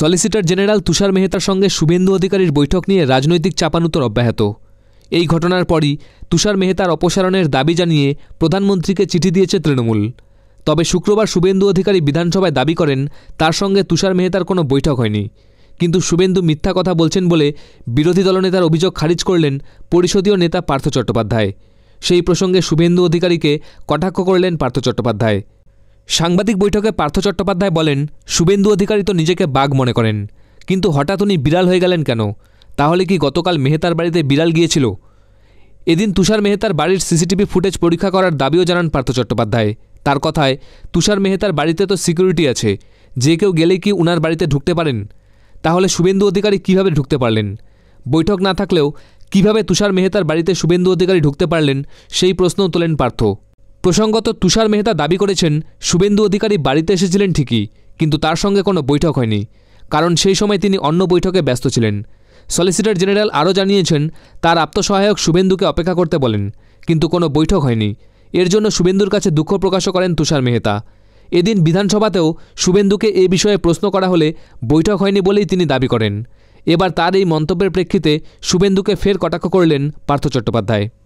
solicitor general তুষার মেহতার সঙ্গে শুভেন্দু অধিকারীর বৈঠক নিয়ে রাজনৈতিক চাপানুতর অব্যাহত এই ঘটনার পরই তুষার মেহতার অপসারণের দাবি জানিয়ে প্রধানমন্ত্রীকে চিঠি দিয়েছে তৃণমূল তবে শুক্রবার শুভেন্দু অধিকারী বিধানসভায় দাবি করেন তার সঙ্গে তুষার মেহতার কোনো বৈঠক হয়নি কিন্তু শুভেন্দু মিথ্যা কথা বলছেন বলে বিরোধী দলনেতার অভিযোগ খারিজ করলেন পরিষদীয় নেতা পার্থ চট্টোপাধ্যায় সেই প্রসঙ্গে শুভেন্দু অধিকারীকে কটাক্ষ করলেন পার্থ চট্টোপাধ্যায় সাংবাদিক বৈঠকে পার্থ চট্টোপাধ্যায় বলেন শুভেন্দু অধিকারী তো নিজেকে বাঘ মনে করেন কিন্তু হঠাৎ উনি বিড়াল হয়ে গেলেন কেন তাহলে কি গতকাল মেহতার বাড়িতে বিড়াল গিয়েছিল এদিন তুষার মেহতার বাড়ির সিসিটিভি ফুটেজ পরীক্ষা করার দাবিও জানান পার্থ চট্টোপাধ্যায় তার কথায় তুষার মেহতার বাড়িতে তো সিকিউরিটি আছে যে কেউ গেলে কি উনার বাড়িতে ঢুকতে পারেন তাহলে শুভেন্দু অধিকারী কিভাবে ঢুকতে পারলেন বৈঠক না থাকলেও কিভাবে তুষার মেহতার বাড়িতে শুভেন্দু অধিকারী ঢুকতে পারলেন সেই প্রশ্নও তোলেন পার্থ প্রসঙ্গত তুষার মেহতা দাবি করেছেন শুভেন্দু অধিকারী বাড়িতে এসেছিলেন ঠিকই কিন্তু তার সঙ্গে কোনো বৈঠক হয়নি কারণ সেই সময় তিনি অন্য বৈঠকে ব্যস্ত ছিলেন সলিসিটর জেনারেল আরও জানিয়েছেন তার আত্মসহায়ক শুভেন্দুকে অপেক্ষা করতে বলেন কিন্তু কোনো বৈঠক হয়নি এর জন্য শুভেন্দুর কাছে দুঃখ প্রকাশ করেন তুষার মেহতা এদিন বিধানসভাতেও শুভেন্দুকে এ বিষয়ে প্রশ্ন করা হলে বৈঠক হয়নি বলেই তিনি দাবি করেন এবার তার এই মন্তব্যের প্রেক্ষিতে শুভেন্দুকে ফের কটাক্ষ করলেন পার্থ চট্টোপাধ্যায়